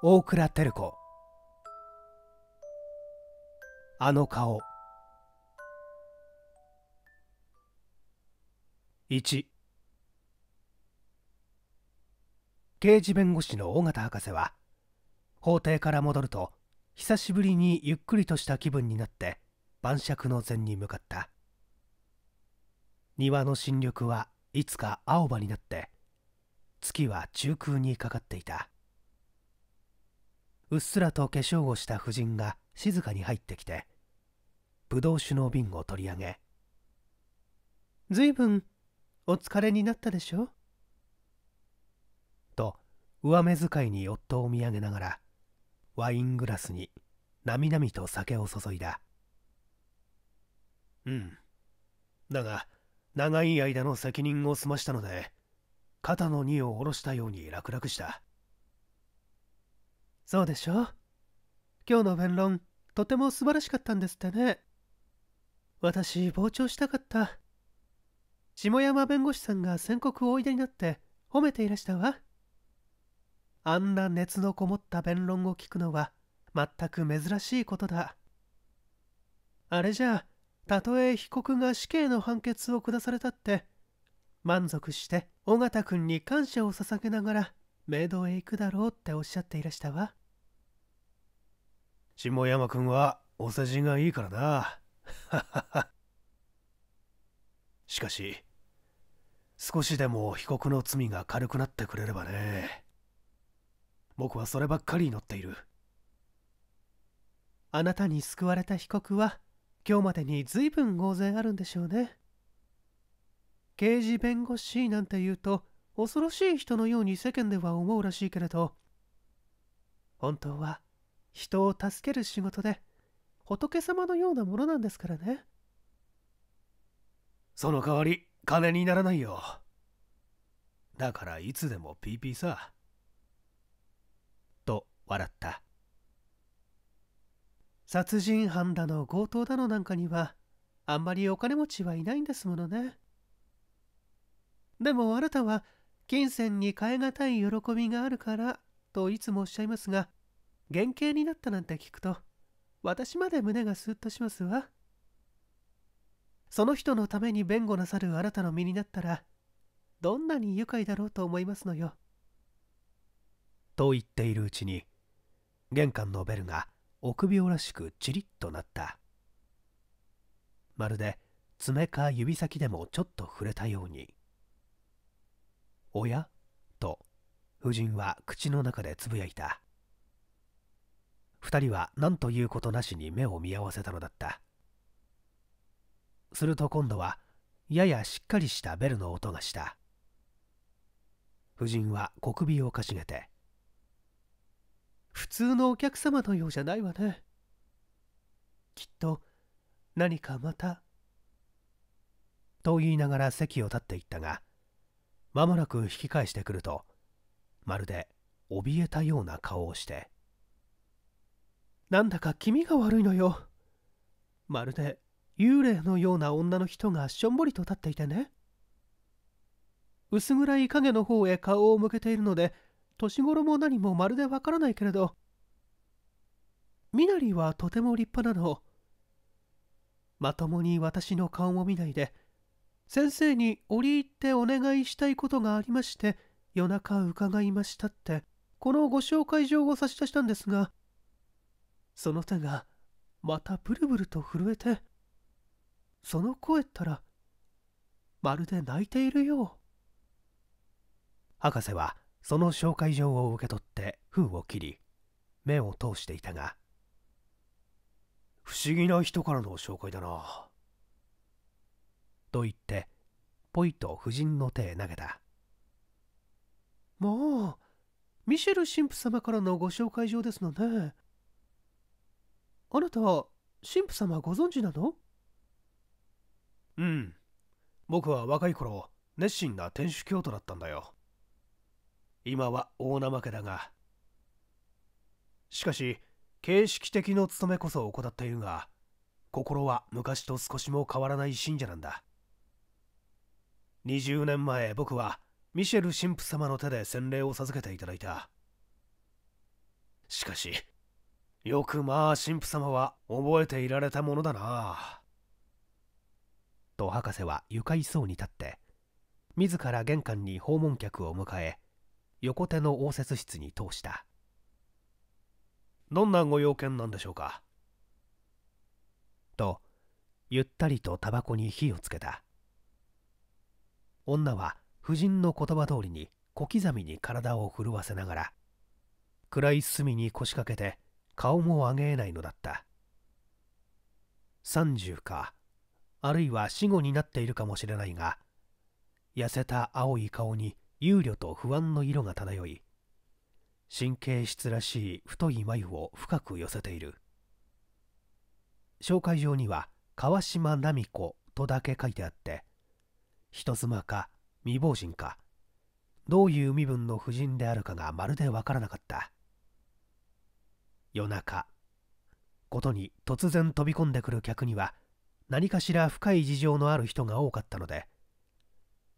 大倉照子あの顔1刑事弁護士の尾形博士は法廷から戻ると久しぶりにゆっくりとした気分になって晩酌の禅に向かった庭の新緑はいつか青葉になって月は中空にかかっていたうっすらと化粧をした夫人が静かに入ってきてぶどう酒の瓶を取り上げ「ずいぶんお疲れになったでしょ?」と上目遣いに夫を見上げながらワイングラスになみなみと酒を注いだうんだが長い間の責任を済ましたので肩の荷を下ろしたように楽々したそうでしょう今日の弁論とても素晴らしかったんですってね私傍聴したかった下山弁護士さんが宣告をおいでになって褒めていらしたわあんな熱のこもった弁論を聞くのは全く珍しいことだあれじゃあたとえ被告が死刑の判決を下されたって満足して尾形君に感謝を捧げながらメイドへ行くだろうっておっしゃっていらしたわ下山くんはお世辞がいいからな。しかし、少しでも被告の罪が軽くなってくれればね。僕はそればっかり祈っている。あなたに救われた被告は、今日までに随分大勢あるんでしょうね。刑事弁護士なんて言うと、恐ろしい人のように世間では思うらしいけれど、本当は人を助ける仕事で仏様のようなものなんですからねその代わり金にならないよだからいつでもピーピーさと笑った殺人犯だの強盗だのなんかにはあんまりお金持ちはいないんですものねでもあなたは金銭に代えがたい喜びがあるからといつもおっしゃいますが原型になったなんて聞くと私まで胸がスッとしますわその人のために弁護なさるあなたの身になったらどんなに愉快だろうと思いますのよと言っているうちに玄関のベルが臆病らしくチリッとなったまるで爪か指先でもちょっと触れたように「おや?」と夫人は口の中でつぶやいた2人は何ということなしに目を見合わせたのだったすると今度はややしっかりしたベルの音がした夫人は小首をかしげて「普通のお客様のようじゃないわねきっと何かまた」と言いながら席を立っていったが間もなく引き返してくるとまるで怯えたような顔をしてなんだか気味が悪いのよまるで幽霊のような女の人がしょんぼりと立っていてね薄暗い影の方へ顔を向けているので年頃も何もまるでわからないけれど身なりはとても立派なのまともに私の顔も見ないで先生に折り入ってお願いしたいことがありまして夜中伺いましたってこのご紹介状を差し出したんですがその手がまたブルブルと震えてその声ったらまるで泣いているよう博士はその紹介状を受け取って封を切り目を通していたが不思議な人からの紹介だなと言ってポイと夫人の手へ投げたもうミシェル神父様からのご紹介状ですのねあなた、神父様ご存知なのうん。僕は若い頃、熱心な天主教徒だったんだよ。今は大怠けだが。しかし、形式的の務めこそ怠っているが、心は昔と少しも変わらない信者なんだ。20年前、僕はミシェル神父様の手で洗礼を授けていただいた。しかし、よくまあ神父様は覚えていられたものだなと博士は愉快そうに立って自ら玄関に訪問客を迎え横手の応接室に通したどんなご用件なんでしょうかとゆったりとタバコに火をつけた女は夫人の言葉通りに小刻みに体を震わせながら暗い隅に腰掛けて顔も上げえないのだった30かあるいは死後になっているかもしれないが痩せた青い顔に憂慮と不安の色が漂い神経質らしい太い眉を深く寄せている紹介状には川島奈美子とだけ書いてあって人妻か未亡人かどういう身分の婦人であるかがまるでわからなかった夜中ことに突然飛び込んでくる客には何かしら深い事情のある人が多かったので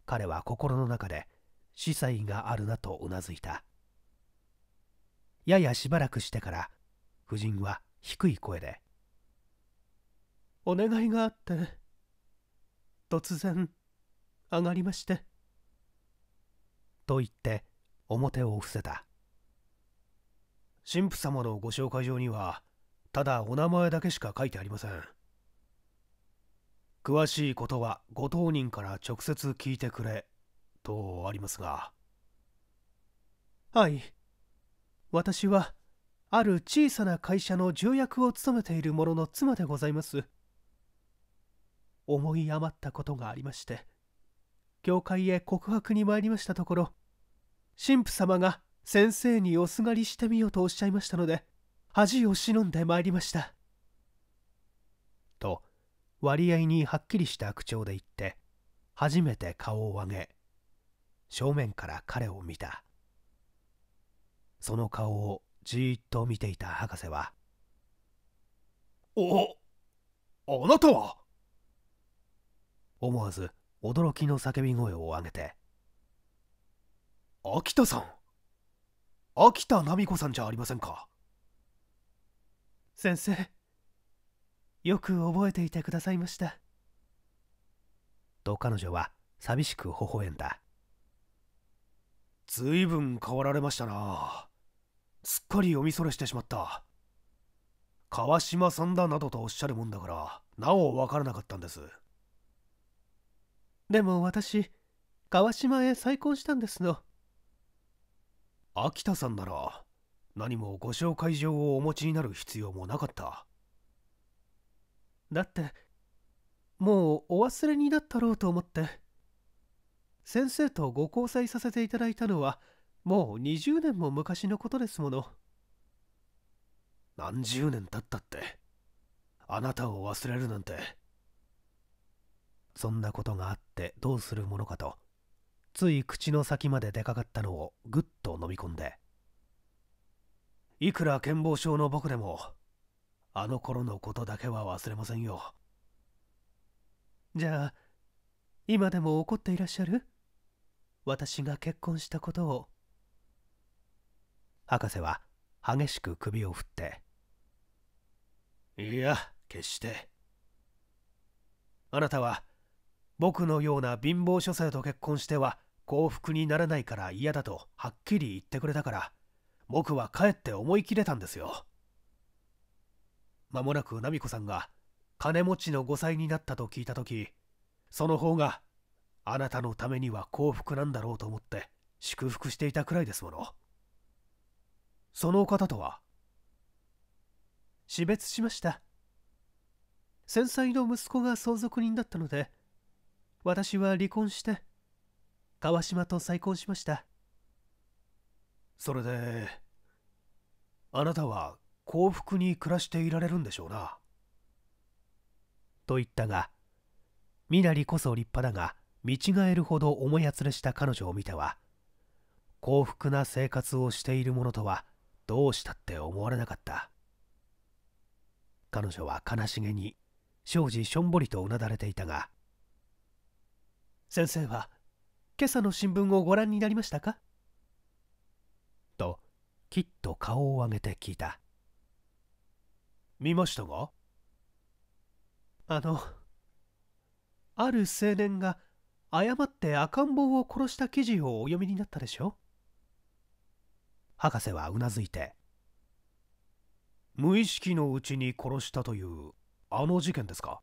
彼は心の中で司祭があるなとうなずいたややしばらくしてから夫人は低い声で「お願いがあって突然上がりまして」と言って表を伏せた神父様のご紹介状にはただお名前だけしか書いてありません詳しいことはご当人から直接聞いてくれとありますがはい私はある小さな会社の重役を務めている者の妻でございます思い余ったことがありまして教会へ告白に参りましたところ神父様が先生におすがりしてみようとおっしゃいましたので恥を忍んでまいりましたと割合にはっきりした口調で言って初めて顔を上げ正面から彼を見たその顔をじーっと見ていた博士は「おあなたは!」思わず驚きの叫び声を上げて「秋田さん秋田奈美子さんじゃありませんか先生よく覚えていてくださいましたと彼女は寂しく微笑んだずいぶん変わられましたなすっかり読みそれしてしまった川島さんだなどとおっしゃるもんだからなお分からなかったんですでも私川島へ再婚したんですの秋田さんなら何もご紹介状をお持ちになる必要もなかっただってもうお忘れになったろうと思って先生とご交際させていただいたのはもう20年も昔のことですもの何十年経ったってあなたを忘れるなんてそんなことがあってどうするものかとつい口の先まで出かかったのをぐっと飲み込んでいくら健忘症の僕でもあの頃のことだけは忘れませんよじゃあ今でも怒っていらっしゃる私が結婚したことを博士は激しく首を振っていや決してあなたは僕のような貧乏書生と結婚しては幸福にならないから嫌だとはっきり言ってくれたから僕はかえって思い切れたんですよ間もなく奈美子さんが金持ちの5歳になったと聞いた時その方があなたのためには幸福なんだろうと思って祝福していたくらいですものその方とは死別しました繊細の息子が相続人だったので私は離婚して川島と再婚しましたそれであなたは幸福に暮らしていられるんでしょうなと言ったが身なりこそ立派だが見違えるほど思いやつれした彼女を見ては幸福な生活をしているものとはどうしたって思われなかった彼女は悲しげに庄司しょんぼりとうなだれていたが先生は今朝の新聞をご覧になりましたかときっと顔を上げて聞いた見ましたがあのある青年が誤って赤ん坊を殺した記事をお読みになったでしょ博士はうなずいて無意識のうちに殺したというあの事件ですか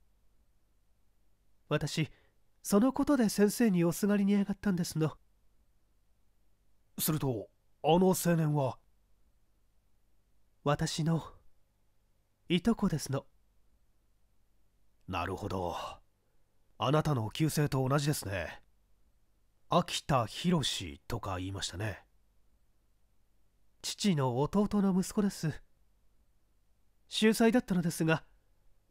私そのことで先生におすがりに上がったんですのするとあの青年は私のいとこですのなるほどあなたの旧姓と同じですね秋田博とか言いましたね父の弟の息子です秀才だったのですが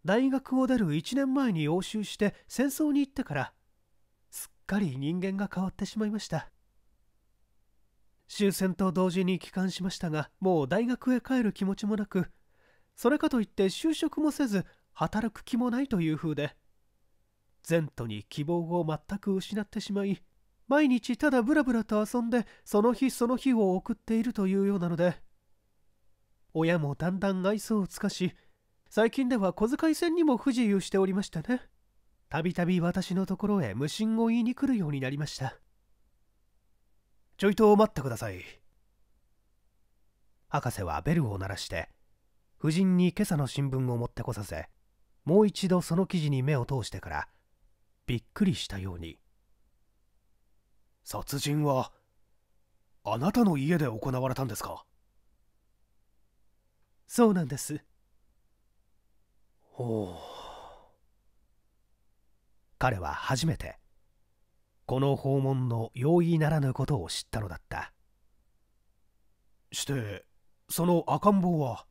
大学を出る1年前に押収して戦争に行ってからかり人間が変わってしまいました終戦と同時に帰還しましたがもう大学へ帰る気持ちもなくそれかといって就職もせず働く気もないという風で前途に希望を全く失ってしまい毎日ただブラブラと遊んでその日その日を送っているというようなので親もだんだん愛想を尽かし最近では小遣い船にも不自由しておりましたねたびたび私のところへ無心を言いに来るようになりましたちょいと待ってください博士はベルを鳴らして夫人に今朝の新聞を持ってこさせもう一度その記事に目を通してからびっくりしたように殺人はあなたの家で行われたんですかそうなんですほう彼は初めてこの訪問の容易ならぬことを知ったのだったしてその赤ん坊は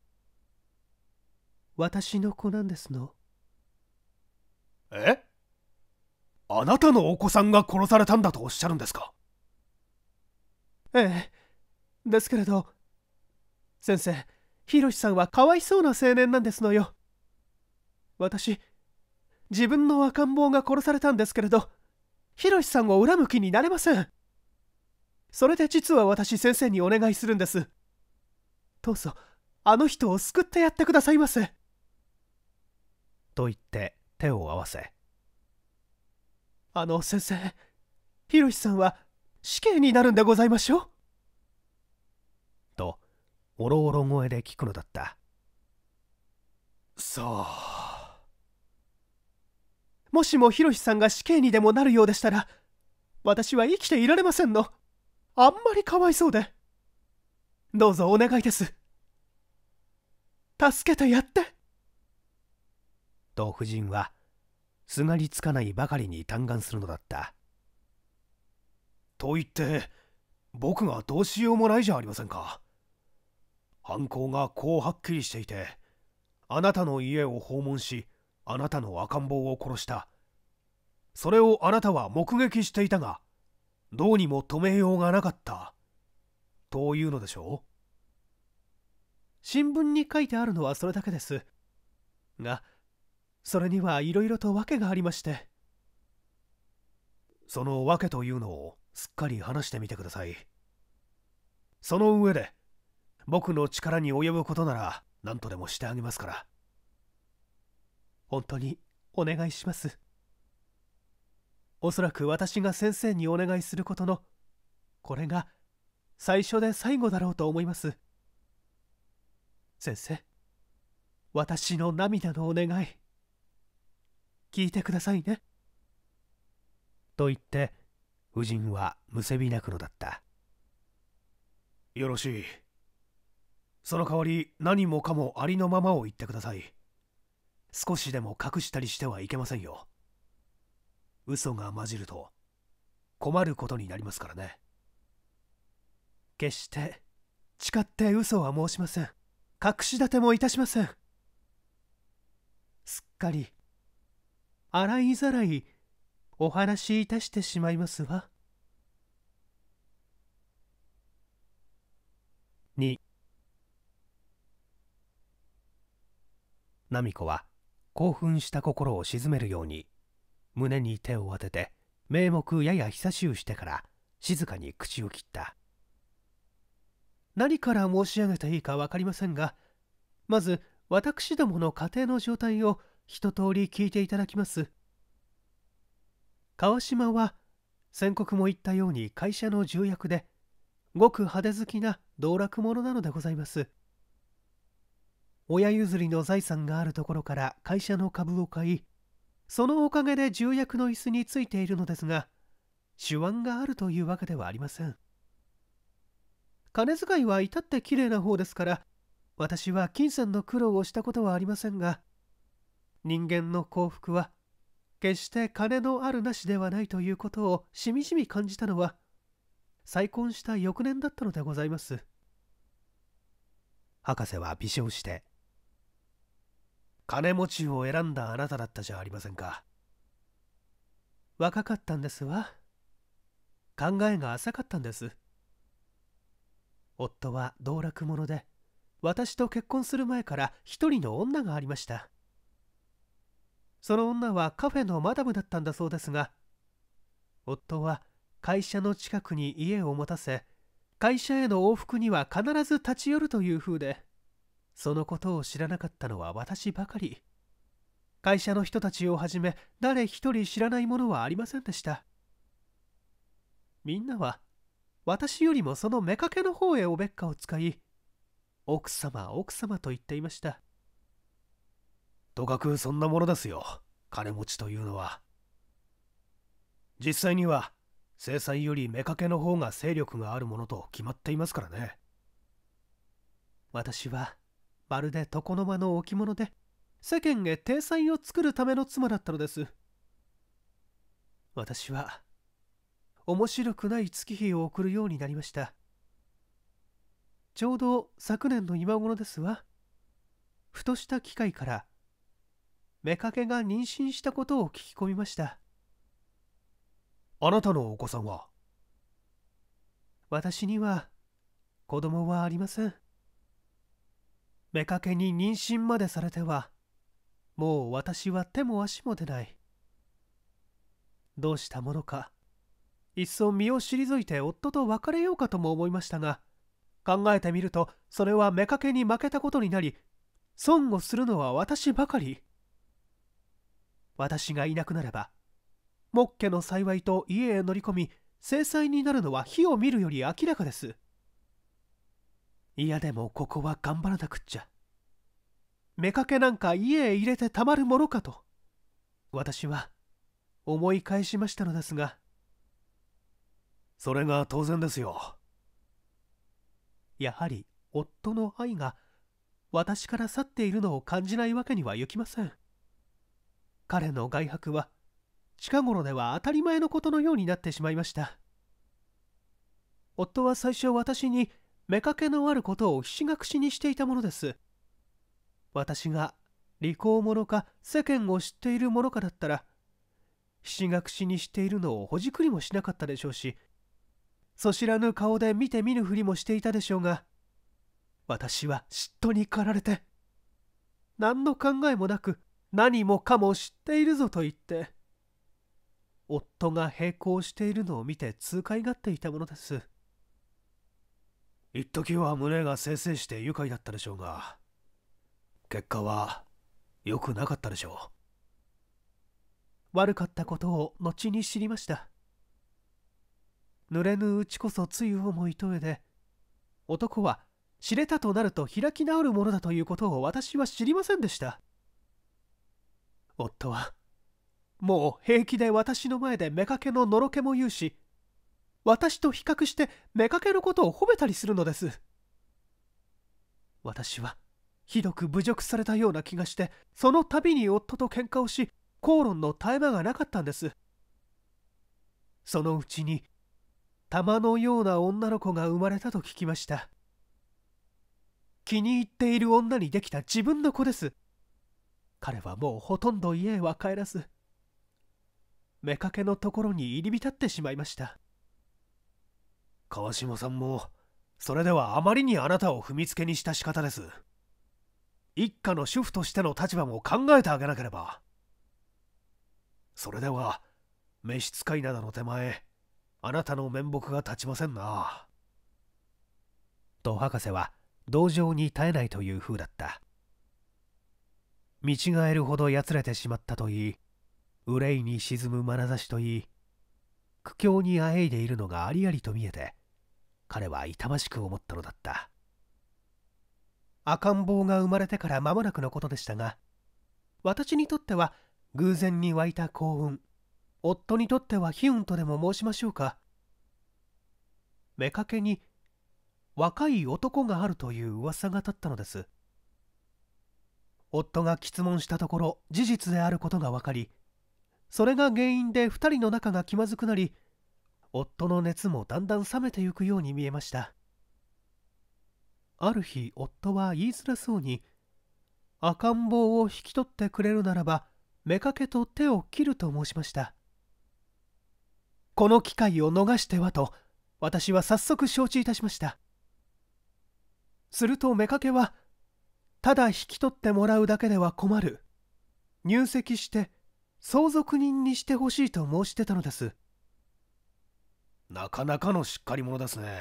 私の子なんですのえあなたのお子さんが殺されたんだとおっしゃるんですかええですけれど先生ヒロシさんはかわいそうな青年なんですのよ私自分の赤ん坊が殺されたんですけれどヒロシさんを恨む気になれませんそれで実は私先生にお願いするんですどうぞあの人を救ってやってくださいませと言って手を合わせあの先生ヒロシさんは死刑になるんでございましょうとおろおろ声で聞くのだったさあもしもヒロシさんが死刑にでもなるようでしたら私は生きていられませんのあんまりかわいそうでどうぞお願いです助けてやってと夫人はすがりつかないばかりに嘆願するのだったと言って僕がどうしようもないじゃありませんか犯行がこうはっきりしていてあなたの家を訪問しあなたの赤ん坊を殺したそれをあなたは目撃していたがどうにも止めようがなかったというのでしょう新聞に書いてあるのはそれだけですがそれにはいろいろと訳がありましてその訳というのをすっかり話してみてくださいその上で僕の力に及ぶことなら何とでもしてあげますから本当にお願いしますおそらく私が先生にお願いすることのこれが最初で最後だろうと思います先生私の涙のお願い聞いてくださいねと言って夫人はむせび泣くのだったよろしいその代わり何もかもありのままを言ってください少しでも隠したりしてはいけませんよ嘘が混じると困ることになりますからね決して誓って嘘は申しません隠し立てもいたしませんすっかり洗いざらいお話しいたしてしまいますわ2奈美子は興奮した心を鎮めるように胸に手を当てて名目やや久しゅうしてから静かに口を切った何から申し上げていいか分かりませんがまず私どもの家庭の状態を一通り聞いていただきます川島は宣告も言ったように会社の重役でごく派手好きな道楽者なのでございます親譲りの財産があるところから会社の株を買いそのおかげで重役の椅子についているのですが手腕があるというわけではありません金遣いは至って綺麗な方ですから私は金銭の苦労をしたことはありませんが人間の幸福は決して金のあるなしではないということをしみじみ感じたのは再婚した翌年だったのでございます博士は微笑して金持ちを選んだあなただったじゃありませんか若かったんですわ考えが浅かったんです夫は道楽者で私と結婚する前から一人の女がありましたその女はカフェのマダムだったんだそうですが夫は会社の近くに家を持たせ会社への往復には必ず立ち寄るという風でそのことを知らなかったのは私ばかり。会社の人たちをはじめ、誰一人知らないものはありませんでした。みんなは、私よりもその妾の方へおべっかを使い、奥様、奥様と言っていました。とかくそんなものですよ、金持ちというのは。実際には、制裁より妾の方が勢力があるものと決まっていますからね。私はまるで床の間の置物で世間へ体裁を作るための妻だったのです私は面白くない月日を送るようになりましたちょうど昨年の今頃ですわふとした機会から妾が妊娠したことを聞き込みましたあなたのお子さんは私には子供はありません妾に妊娠までされてはもう私は手も足も出ないどうしたものかいっそ身を退いて夫と別れようかとも思いましたが考えてみるとそれは妾に負けたことになり損をするのは私ばかり私がいなくなればもっけの幸いと家へ乗り込み制裁になるのは火を見るより明らかですいやでもここは頑張らなくっちゃ。目かけなんか家へ入れてたまるものかと、私は思い返しましたのですが。それが当然ですよ。やはり夫の愛が私から去っているのを感じないわけにはいきません。彼の外泊は近頃では当たり前のことのようになってしまいました。夫は最初私に妾のあることをひしがくしにしていたものです私が利口者か世間を知っている者かだったらひしがくしにしているのをほじくりもしなかったでしょうしそ知らぬ顔で見て見ぬふりもしていたでしょうが私は嫉妬に駆られて何の考えもなく何もかも知っているぞと言って夫が並行しているのを見て痛快がっていたものです。一時は胸がせいせいして愉快だったでしょうが結果は良くなかったでしょう悪かったことを後に知りました濡れぬうちこそつゆをもいとえで男は知れたとなると開き直るものだということを私は知りませんでした夫はもう平気で私の前で妾ののろけも言うし私と比較してめかけることを褒めたりするのです私はひどく侮辱されたような気がしてその度に夫と喧嘩をし口論の絶え間がなかったんですそのうちに玉のような女の子が生まれたと聞きました気に入っている女にできた自分の子です彼はもうほとんど家へは帰らず妾のところに入り浸ってしまいました川島さんもそれではあまりにあなたを踏みつけにした仕方です一家の主婦としての立場も考えてあげなければそれでは召使いなどの手前あなたの面目が立ちませんなと博士は同情に耐えないという風だった見違えるほどやつれてしまったといい憂いに沈む眼差しといい苦境にあえいでいるのがありありと見えて彼は痛ましく思ったのだった赤ん坊が生まれてから間もなくのことでしたが私にとっては偶然に湧いた幸運夫にとっては悲運とでも申しましょうかかけに若い男があるという噂が立ったのです夫が詰問したところ事実であることが分かりそれが原因で2人の仲が気まずくなり夫の熱もだんだん冷めてゆくように見えましたある日夫は言いづらそうに赤ん坊を引き取ってくれるならば妾と手を切ると申しましたこの機会を逃してはと私は早速承知いたしましたすると妾はただ引き取ってもらうだけでは困る入籍して相続人にしてほしいと申してたのですなかなかのしっかり者ですね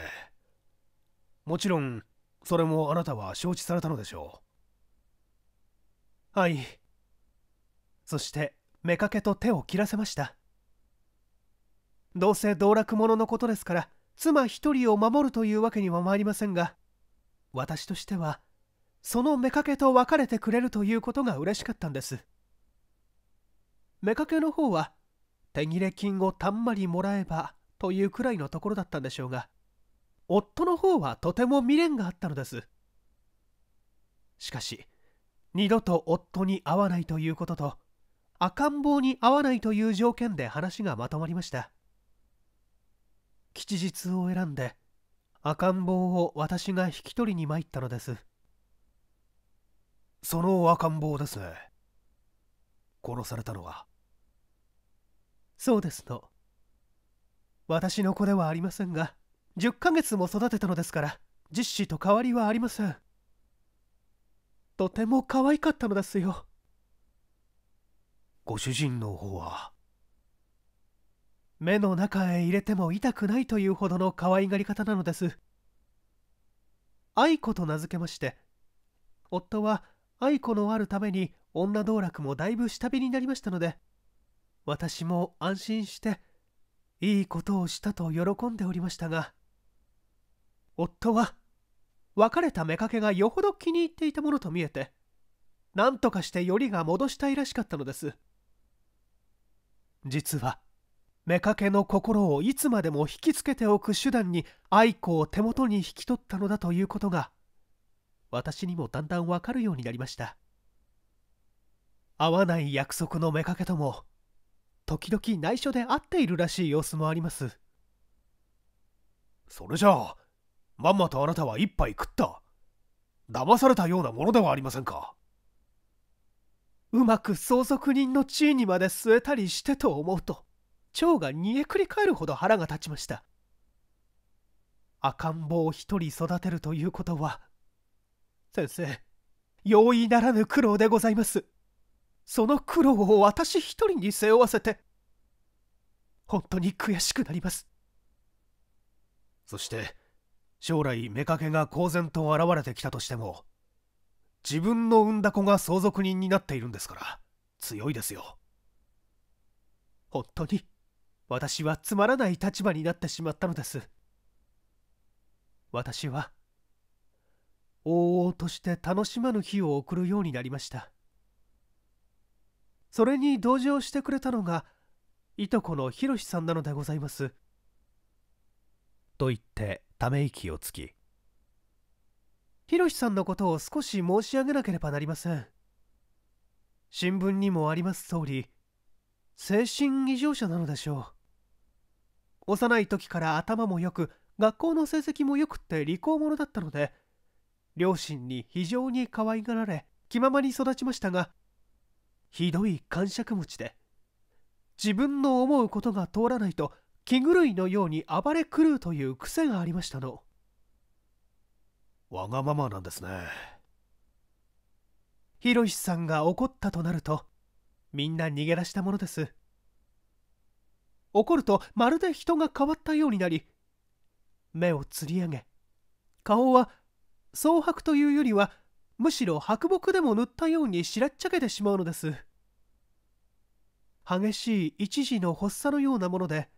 もちろんそれもあなたは承知されたのでしょうはいそして妾と手を切らせましたどうせ道楽者のことですから妻一人を守るというわけには参りませんが私としてはその妾と別れてくれるということが嬉しかったんです妾の方は手切れ金をたんまりもらえばというくらいのところだったんでしょうが夫の方はとても未練があったのですしかし二度と夫に会わないということと赤ん坊に会わないという条件で話がまとまりました吉日を選んで赤ん坊を私が引き取りに参ったのですその赤ん坊ですね殺されたのはそうですの私の子ではありませんが10ヶ月も育てたのですから実子と変わりはありませんとても可愛かったのですよご主人の方は目の中へ入れても痛くないというほどの可愛がり方なのです愛子と名付けまして夫は愛子のあるために女道楽もだいぶ下火になりましたので、私も安心して、いいことをしたと喜んでおりましたが、夫は、別れた妾がよほど気に入っていたものと見えて、何とかしてよりが戻したいらしかったのです。実は、妾の心をいつまでも引きつけておく手段に愛子を手元に引き取ったのだということが私にもだんだんわかるようになりました会わない約束の妾とも時々内緒で会っているらしい様子もありますそれじゃあまんまとあなたは一杯食った騙されたようなものではありませんかうまく相続人の地位にまで据えたりしてと思うと蝶が煮えくり返るほど腹が立ちました赤ん坊を一人育てるということは先生容易ならぬ苦労でございますその苦労を私一人に背負わせて本当に悔しくなりますそして将来妾が公然と現れてきたとしても自分の産んだ子が相続人になっているんですから強いですよ本当に私はつまらない立場になってしまったのです私は往々として楽しまぬ日を送るようになりましたそれに同情してくれたのがいとこのひろしさんなのでございますと言ってため息をつきひろしさんのことを少し申し上げなければなりません新聞にもあります通り精神異常者なのでしょう幼い時から頭も良く学校の成績も良くって利口者だったので両親に非常に可愛がられ気ままに育ちましたがひどい感触持ちで自分の思うことが通らないと気狂いのように暴れ狂うという癖がありましたのわがままなんですねひろしさんが怒ったとなるとみんな逃げ出したものです怒るとまるで人が変わったようになり目をつり上げ顔は蒼白というよりはむしろ白木でも塗ったようにしらっちゃけてしまうのです激しい一時の発作のようなもので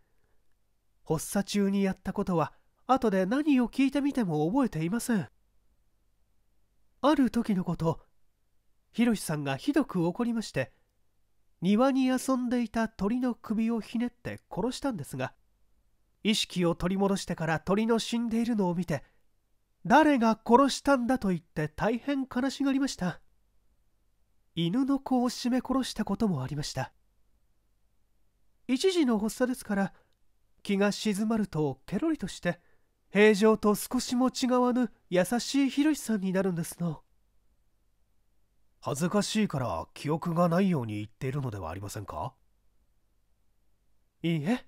発作中にやったことは後で何を聞いてみても覚えていませんある時のことひろしさんがひどく怒りまして庭に遊んでいた鳥の首をひねって殺したんですが意識を取り戻してから鳥の死んでいるのを見て誰が殺したんだと言って大変悲しがりました犬の子を絞め殺したこともありました一時の発作ですから気が静まるとケロリとして平常と少しも違わぬ優しいひろしさんになるんですの恥ずかしいから記憶がないように言っているのではありませんかいいえ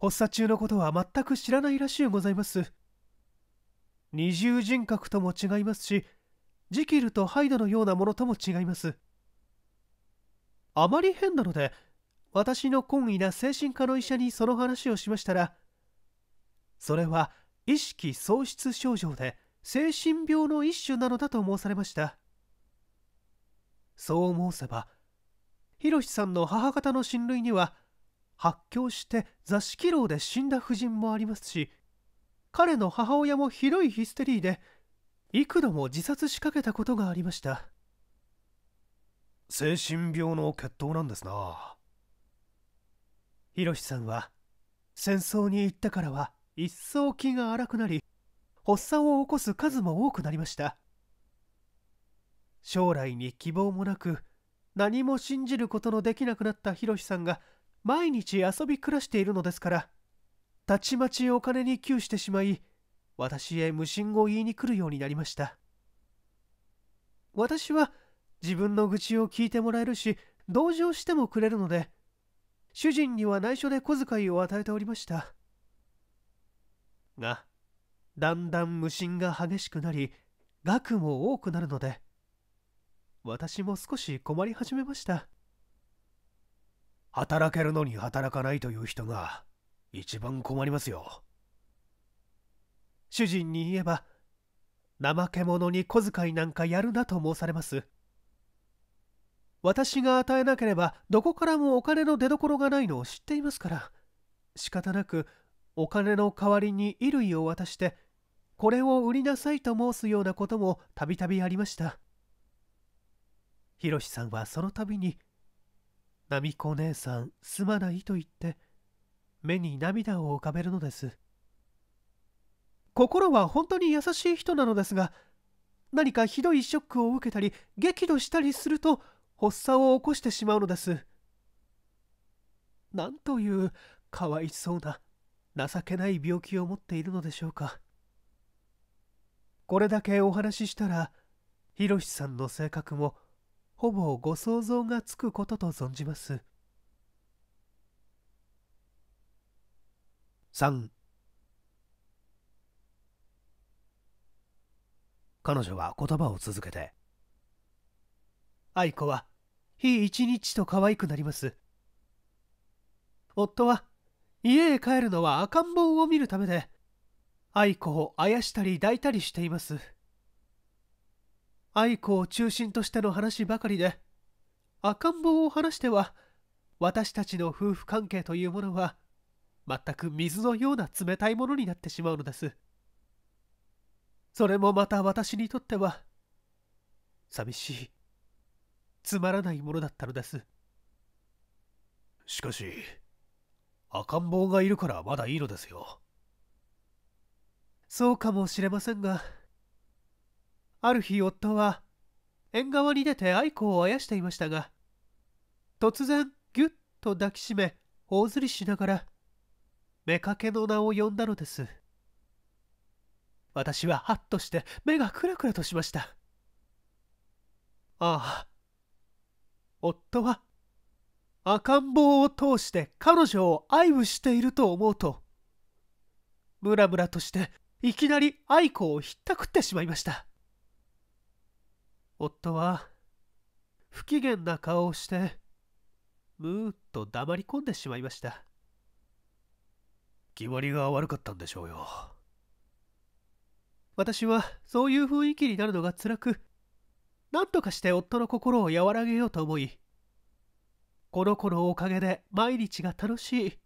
発作中のことは全く知らないらしゅうございます二重人格とも違いますしジキルとハイドのようなものとも違いますあまり変なので私の懇意な精神科の医者にその話をしましたらそれは意識喪失症状で精神病の一種なのだと申されましたそう申せば広志さんの母方の親類には発狂して座敷牢で死んだ夫人もありますし彼の母親もひどいヒステリーで幾度も自殺しかけたことがありました精神病の血統なんですなひろしさんは戦争に行ったからは一層気が荒くなり発作を起こす数も多くなりました将来に希望もなく何も信じることのできなくなったひろしさんが毎日遊び暮らしているのですからたちまちお金に窮してしまい私へ無心を言いに来るようになりました私は自分の愚痴を聞いてもらえるし同情してもくれるので主人には内緒で小遣いを与えておりましたがだんだん無心が激しくなり額も多くなるので私も少し困り始めました働けるのに働かないという人が一番困りますよ主人に言えば怠け者に小遣いなんかやるなと申されます私が与えなければどこからもお金の出どころがないのを知っていますから仕方なくお金の代わりに衣類を渡してこれを売りなさいと申すようなこともたびたびありましたひろしさんはその度に「ミコ姉さんすまない」と言って目に涙を浮かべるのです心は本当に優しい人なのですが何かひどいショックを受けたり激怒したりすると発作を起こしてしまうのですなんというかわいそうな情けない病気を持っているのでしょうかこれだけお話ししたらひろしさんの性格もほぼご想像がつくことと存じます3彼女は言葉を続けて愛子は日一日と可愛くなります夫は家へ帰るのは赤ん坊を見るためで愛子をあやしたり抱いたりしています愛子を中心としての話ばかりで赤ん坊を話しては私たちの夫婦関係というものは全く水のような冷たいものになってしまうのです。それもまた私にとっては、寂しい、つまらないものだったのです。しかし、赤ん坊がいるからまだいいのですよ。そうかもしれませんが、ある日夫は、縁側に出て愛子をあやしていましたが、突然ぎゅっと抱きしめ、大ずりしながら、妾の名を呼んだのです私はハッとして目がクラクラとしましたああ夫は赤ん坊を通して彼女を愛撫していると思うとムラムラとしていきなり愛子をひったくってしまいました夫は不機嫌な顔をしてむーっと黙り込んでしまいました決まりが悪かったんでしょうよ私はそういう雰囲気になるのが辛く何とかして夫の心を和らげようと思いこの子のおかげで毎日が楽しい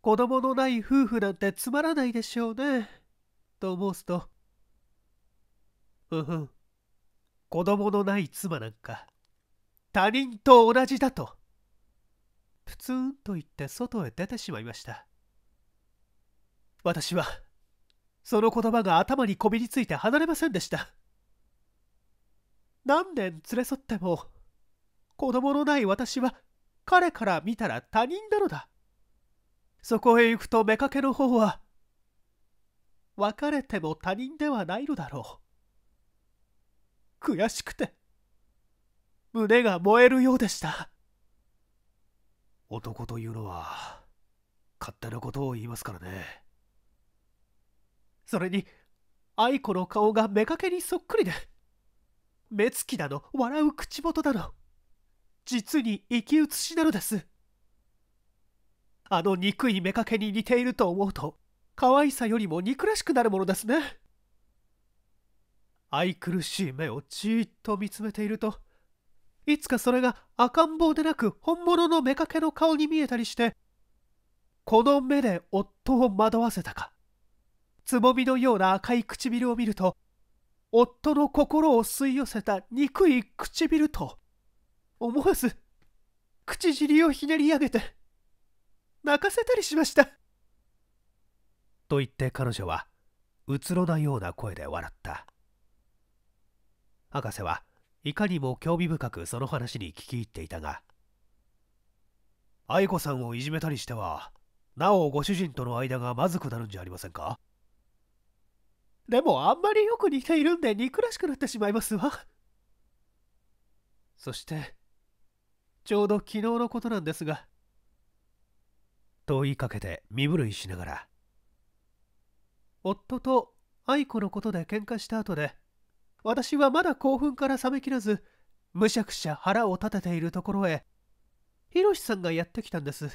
子供のない夫婦なんてつまらないでしょうねと申すとふふん子供のない妻なんか他人と同じだとプツンと言って外へ出てしまいました私はその言葉が頭にこびりついて離れませんでした何年連れ添っても子供のない私は彼から見たら他人なのだそこへ行くとかけの方は別れても他人ではないのだろう悔しくて胸が燃えるようでした男というのは勝手なことを言いますからね。それに愛子の顔がけにそっくりで目つきなの笑う口元なの実に生き写しなのですあの憎いかけに似ていると思うと可愛さよりも憎らしくなるものですね愛くるしい目をじーっと見つめているといつかそれが赤ん坊でなく本物の妾の顔に見えたりしてこの目で夫を惑わせたかつぼみのような赤い唇を見ると夫の心を吸い寄せた憎い唇と思わず口尻をひねり上げて泣かせたりしましたと言って彼女はうつろなような声で笑った博士はいかにも興味深くその話に聞き入っていたが愛子さんをいじめたりしてはなおご主人との間がまずくなるんじゃありませんかでもあんまりよく似ているんで憎らしくなってしまいますわ。そして、ちょうど昨日のことなんですが。と言いかけて身震いしながら。夫と愛子のことで喧嘩した後で、私はまだ興奮から冷めきらず、むしゃくしゃ腹を立てているところへ、ひろしさんがやってきたんです。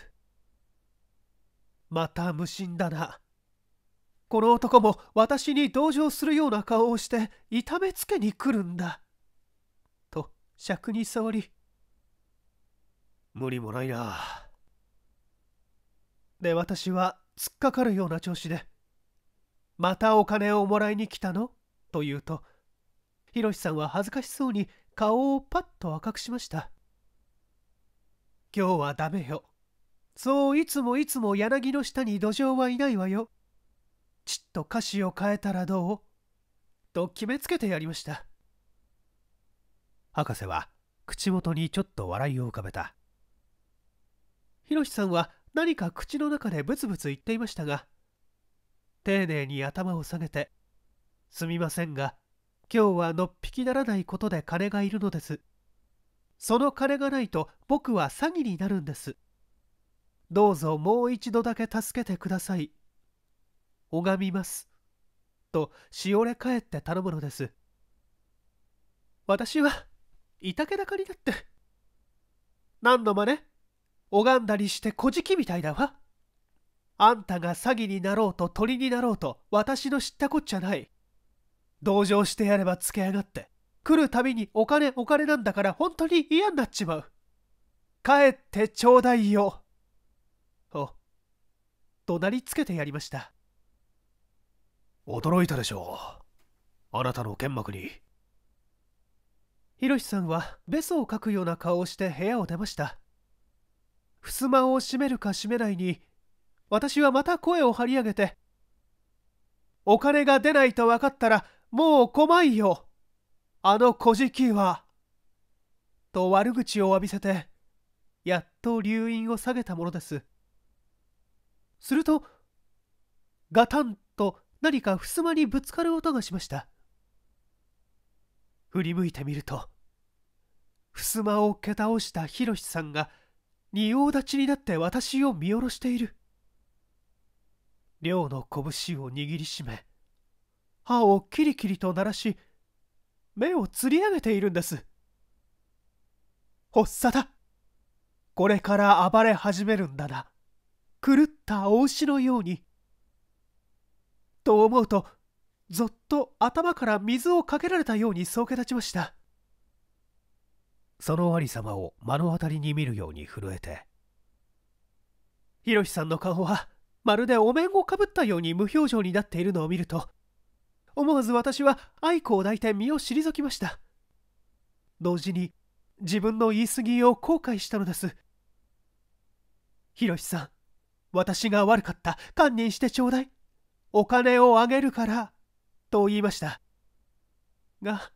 また無心だな。この男も私に同情するような顔をして痛めつけに来るんだ。と尺に触り無理もないな。で私は突っかかるような調子で「またお金をもらいに来たの?」と言うとひろしさんは恥ずかしそうに顔をパッと赤くしました。今日はダメよ。そういつもいつも柳の下に土壌はいないわよ。ちっと歌詞を変えたらどうと決めつけてやりました。博士は口元にちょっと笑いを浮かべた。ひろしさんは何か口の中でブツブツ言っていましたが、丁寧に頭を下げて、すみませんが、今日はのっぴきならないことで金がいるのです。その金がないと僕は詐欺になるんです。どうぞもう一度だけ助けてください。拝みます。としおれ返って頼むのです。私は、いたけだかになって。何のまね拝んだりして小じきみたいだわ。あんたが詐欺になろうと鳥になろうと私の知ったこっちゃない。同情してやればつけやがって。来るたびにお金お金なんだから本当に嫌になっちまう。帰ってちょうだいよ。と、怒鳴りつけてやりました。驚いたでしょうあなたの剣幕にひろしさんはベソをかくような顔をして部屋を出ました襖を閉めるか閉めないに私はまた声を張り上げて「お金が出ないと分かったらもう困まいよあの小じきは」と悪口を浴びせてやっと留飲を下げたものですするとガタン何か襖にぶつかる音がしました振り向いてみると襖を蹴倒したひろしさんが仁王立ちになって私を見下ろしている亮の拳を握りしめ歯をキリキリと鳴らし目をつり上げているんです発作だこれから暴れ始めるんだな狂った大牛のようにと思うとぞっと頭から水をかけられたようにそうけ立ちましたその有様を目の当たりに見るように震えてひろしさんの顔はまるでお面をかぶったように無表情になっているのを見ると思わず私は愛子を抱いて身を退きました同時に自分の言い過ぎを後悔したのですひろしさん私が悪かった堪忍してちょうだいお金をあげるから、と言いました。が、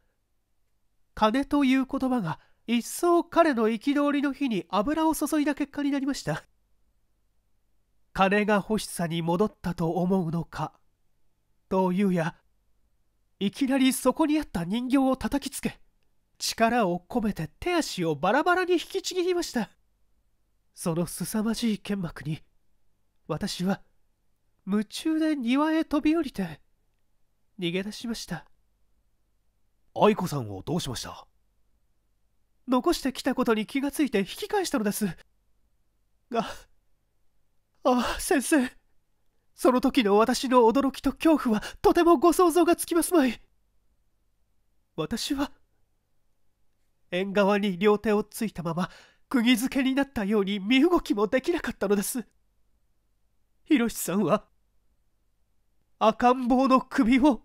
金という言葉が一層彼の憤りの火に油を注いだ結果になりました。金が欲しさに戻ったと思うのか、というや、いきなりそこにあった人形を叩きつけ、力を込めて手足をバラバラに引きちぎりました。その凄まじい剣幕に、私は夢中で庭へ飛び降りて逃げ出しました愛子さんをどうしました残してきたことに気がついて引き返したのですがああ先生その時の私の驚きと恐怖はとてもご想像がつきますまい私は縁側に両手をついたまま釘付けになったように身動きもできなかったのですひろしさんは赤ん坊の首を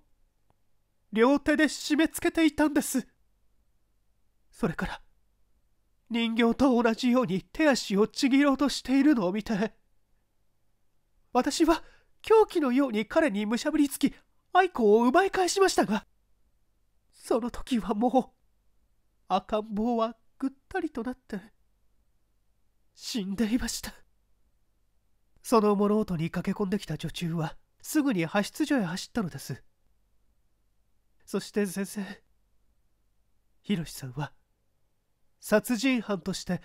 両手で締め付けていたんですそれから人形と同じように手足をちぎろうとしているのを見て私は狂気のように彼にむしゃぶりつき愛子を奪い返しましたがその時はもう赤ん坊はぐったりとなって死んでいましたその物音に駆け込んできた女中はすぐに派出所へ走ったのですそして先生ひろしさんは殺人犯として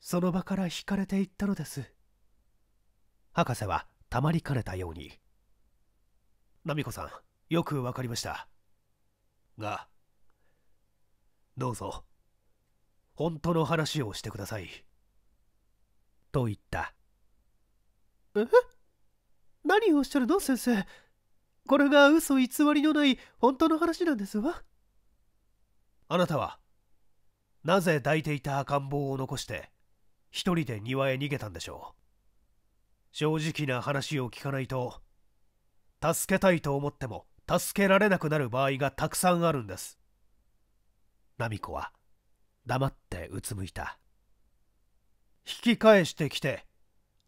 その場から引かれていったのです博士はたまりかねたようにナミコさんよくわかりましたがどうぞ本当の話をしてくださいと言ったえっ何をおっしゃるの先生これが嘘偽りのない本当の話なんですわあなたはなぜ抱いていた赤ん坊を残して一人で庭へ逃げたんでしょう正直な話を聞かないと助けたいと思っても助けられなくなる場合がたくさんあるんですナミコは黙ってうつむいた引き返してきて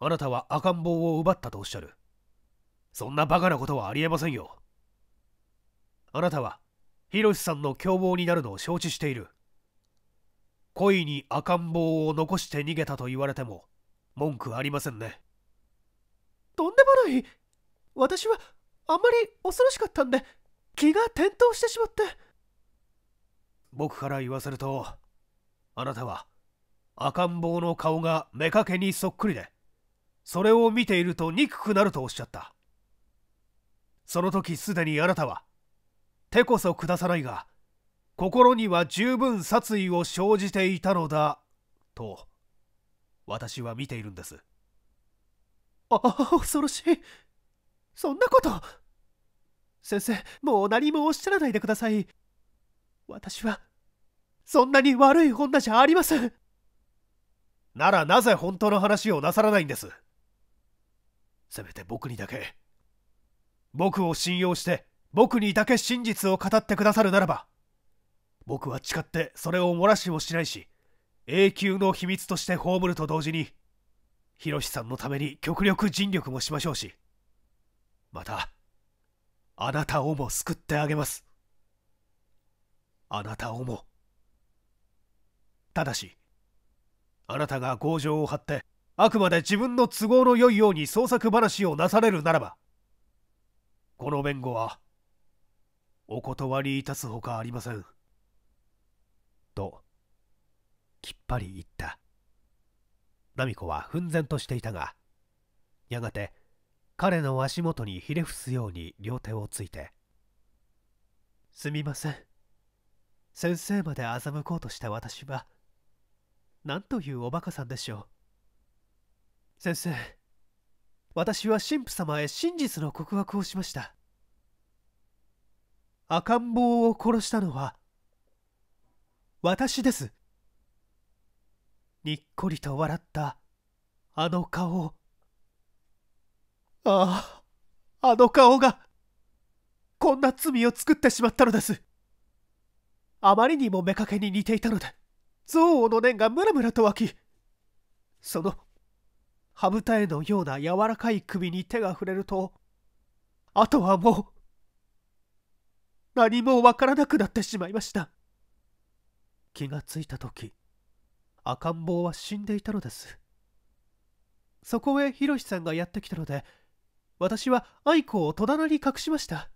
あなたは赤ん坊を奪ったとおっしゃるそんなバカなことはありえませんよ。あなたは、ヒロシさんの凶暴になるのを承知している。恋に赤ん坊を残して逃げたと言われても、文句ありませんね。とんでもない。私は、あんまり恐ろしかったんで、気が転倒してしまって。僕から言わせると、あなたは、赤ん坊の顔がかけにそっくりで、それを見ていると憎くなるとおっしゃった。その時すでにあなたは手こそ下さないが心には十分殺意を生じていたのだと私は見ているんですあ恐ろしいそんなこと先生もう何もおっしゃらないでください私はそんなに悪い女じゃありませんならなぜ本当の話をなさらないんですせめて僕にだけ僕を信用して僕にだけ真実を語ってくださるならば僕は誓ってそれを漏らしもしないし永久の秘密として葬ると同時にヒロシさんのために極力尽力もしましょうしまたあなたをも救ってあげますあなたをもただしあなたが強情を張ってあくまで自分の都合の良いように創作話をなされるならばこの弁護は、お断りいたすほかありません。と、きっぱり言った。ナミコは憤然としていたが、やがて彼の足元にひれ伏すように両手をついて、すみません。先生まで欺こうとした私は、なんというおバカさんでしょう。先生、私は神父様へ真実の告白をしました赤ん坊を殺したのは私ですにっこりと笑ったあの顔あああの顔がこんな罪を作ってしまったのですあまりにもかけに似ていたので憎悪の念がムラムラと湧きその羽二重のような柔らかい首に手が触れると、あとはもう、何もわからなくなってしまいました。気がついた時、赤ん坊は死んでいたのです。そこへひろしさんがやってきたので、私は愛子を戸棚に隠しました。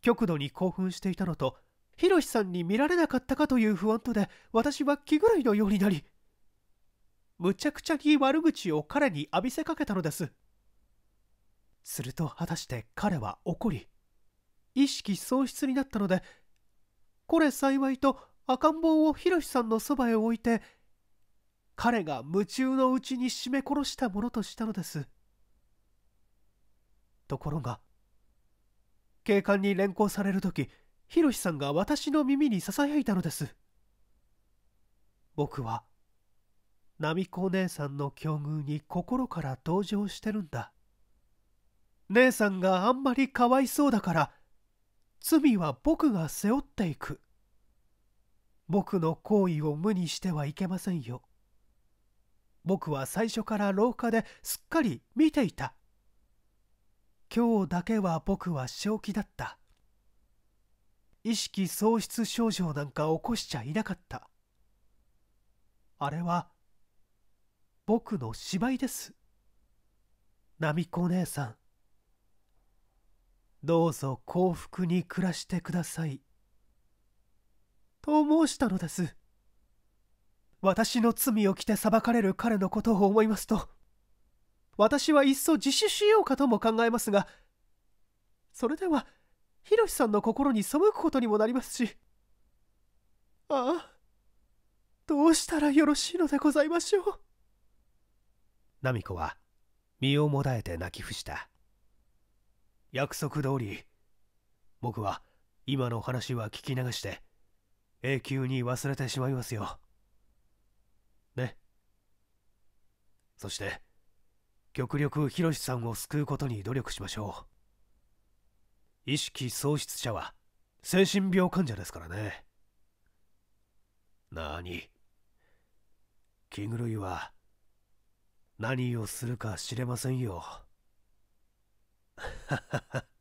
極度に興奮していたのと、ひろしさんに見られなかったかという不安とで、私は気狂いのようになり、むちゃくちゃに悪口を彼に浴びせかけたのですすると果たして彼は怒り意識喪失になったのでこれ幸いと赤ん坊をひろしさんのそばへ置いて彼が夢中のうちに絞め殺したものとしたのですところが警官に連行される時ひろしさんが私の耳にささやいたのです僕はナミコ姉さんの境遇に心から同情してるんだ。姉さんがあんまりかわいそうだから、罪は僕が背負っていく。僕の行為を無にしてはいけませんよ。僕は最初から廊下ですっかり見ていた。今日だけは僕は正気だった。意識喪失症状なんか起こしちゃいなかった。あれは僕の芝居ですナミコ姉さんどうぞ幸福に暮らしてくださいと申したのです私の罪を着て裁かれる彼のことを思いますと私はいっそ自首しようかとも考えますがそれではヒロシさんの心に背くことにもなりますしああどうしたらよろしいのでございましょう奈美子は身をもだえて泣き伏した約束通り僕は今の話は聞き流して永久に忘れてしまいますよねそして極力ヒロシさんを救うことに努力しましょう意識喪失者は精神病患者ですからねなあに気狂いは何をするか知れませんよ。ははは。